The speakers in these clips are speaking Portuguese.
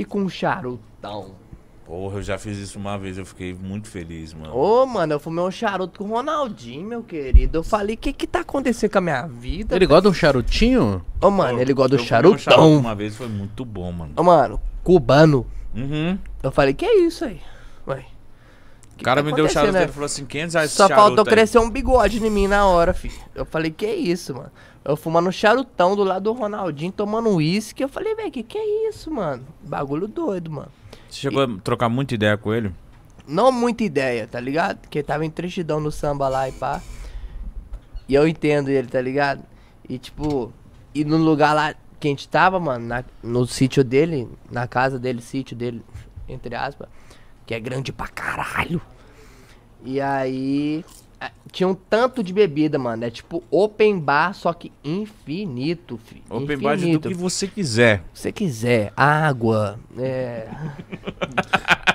e com um charutão. Porra, eu já fiz isso uma vez, eu fiquei muito feliz, mano. Ô, mano, eu fumei um charuto com o Ronaldinho, meu querido. Eu falei, o que que tá acontecendo com a minha vida? Ele gosta de um charutinho? Ô, mano, ele gosta do charutão. Um charuto uma vez foi muito bom, mano. Ô, mano, cubano. Uhum. Eu falei, que é isso aí? Ué. O cara me deu o charuto, né? ele falou assim, 500 reais é Só faltou aí. crescer um bigode em mim na hora, filho. Eu falei, que isso, mano? Eu fumando charutão do lado do Ronaldinho, tomando uísque. Eu falei, velho, que que é isso, mano? Bagulho doido, mano. Você chegou e... a trocar muita ideia com ele? Não muita ideia, tá ligado? Porque tava em tristidão no samba lá e pá. E eu entendo ele, tá ligado? E tipo, e no lugar lá que a gente tava, mano, na, no sítio dele, na casa dele, sítio dele, entre aspas que é grande pra caralho. E aí. É, tinha um tanto de bebida, mano. É tipo open bar, só que infinito, filho. Open infinito. bar de tudo que você quiser. Você quiser. Água. É.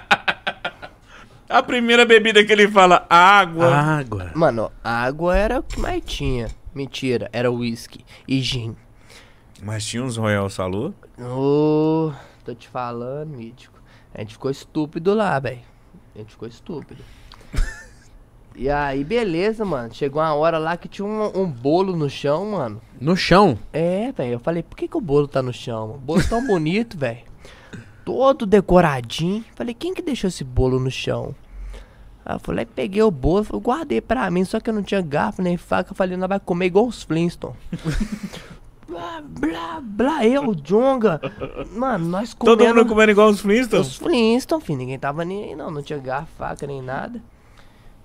a primeira bebida que ele fala, água. Água. Mano, água era o que mais tinha. Mentira, era whisky e gin. Mas tinha uns Royal Salud? Ô, oh, tô te falando, mítico. A gente ficou estúpido lá, velho. A gente ficou estúpido. e aí, beleza, mano. Chegou uma hora lá que tinha um, um bolo no chão, mano. No chão? É, velho. Eu falei, por que, que o bolo tá no chão? O bolo tão bonito, velho. Todo decoradinho. Falei, quem que deixou esse bolo no chão? Aí eu falei, é, peguei o bolo, falei, guardei pra mim, só que eu não tinha garfo nem faca. Eu falei, não vai comer igual os Flintstones. blá, blá, eu, Jonga. Mano, nós comendo. Todo mundo comendo igual os Flintstones? Os Flintstones, filho. Ninguém tava nem aí, não. Não tinha garfo, faca, nem nada.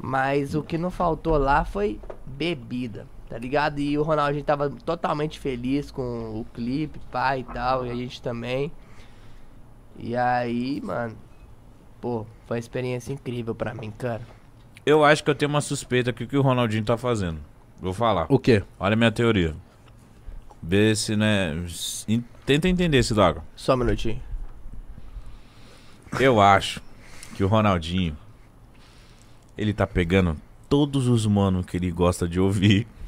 Mas o que não faltou lá foi bebida, tá ligado? E o Ronaldinho tava totalmente feliz com o clipe, pai e tal, e a gente também. E aí, mano, pô, foi uma experiência incrível pra mim, cara. Eu acho que eu tenho uma suspeita que o que o Ronaldinho tá fazendo. Vou falar. O quê? Olha a minha teoria vê se, né. Tenta entender esse logo. Só um minutinho. Eu acho que o Ronaldinho. Ele tá pegando todos os mano que ele gosta de ouvir.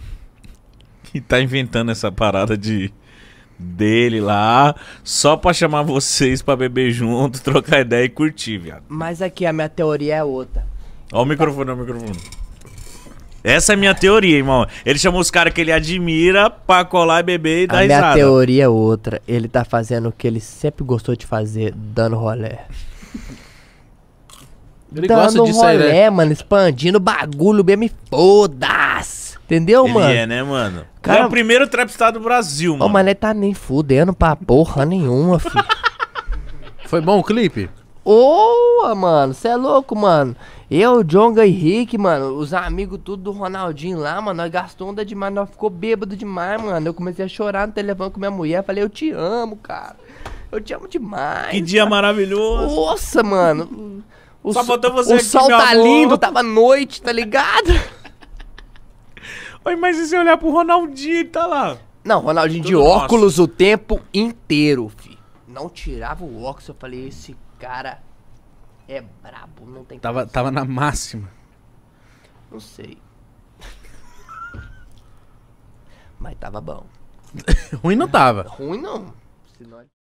E tá inventando essa parada de dele lá, só pra chamar vocês pra beber junto, trocar ideia e curtir, viado. Mas aqui a minha teoria é outra. Ó o microfone, ó o microfone. Essa é a minha teoria, irmão. Ele chamou os caras que ele admira pra colar e beber e dar a risada. Minha teoria é outra. Ele tá fazendo o que ele sempre gostou de fazer, dando rolé. Ele dando gosta disso rolé, aí, né? mano, expandindo bagulho mesmo e foda-se. Entendeu, ele mano? é, né, mano? É Cara, é o primeiro trapstar do Brasil, mano. Ô, mas ele tá nem fudendo pra porra nenhuma, filho. Foi bom o clipe? Boa, mano, cê é louco, mano. Eu, Jonga e Rick, mano, os amigos tudo do Ronaldinho lá, mano, nós gastou onda demais, nós ficou bêbado demais, mano. Eu comecei a chorar no telefone com minha mulher, falei, eu te amo, cara. Eu te amo demais. Que cara. dia maravilhoso. Nossa, mano. O Só botou você O aqui, sol tá amor. lindo, tava noite, tá ligado? Oi, mas e se olhar pro Ronaldinho, ele tá lá. Não, Ronaldinho Tudo de óculos o tempo inteiro, fi. Não tirava o óculos, eu falei, esse cara é brabo, não tem Tava, tava na máxima. Não sei. Mas tava bom. Ruim não tava. Ruim não. Senão...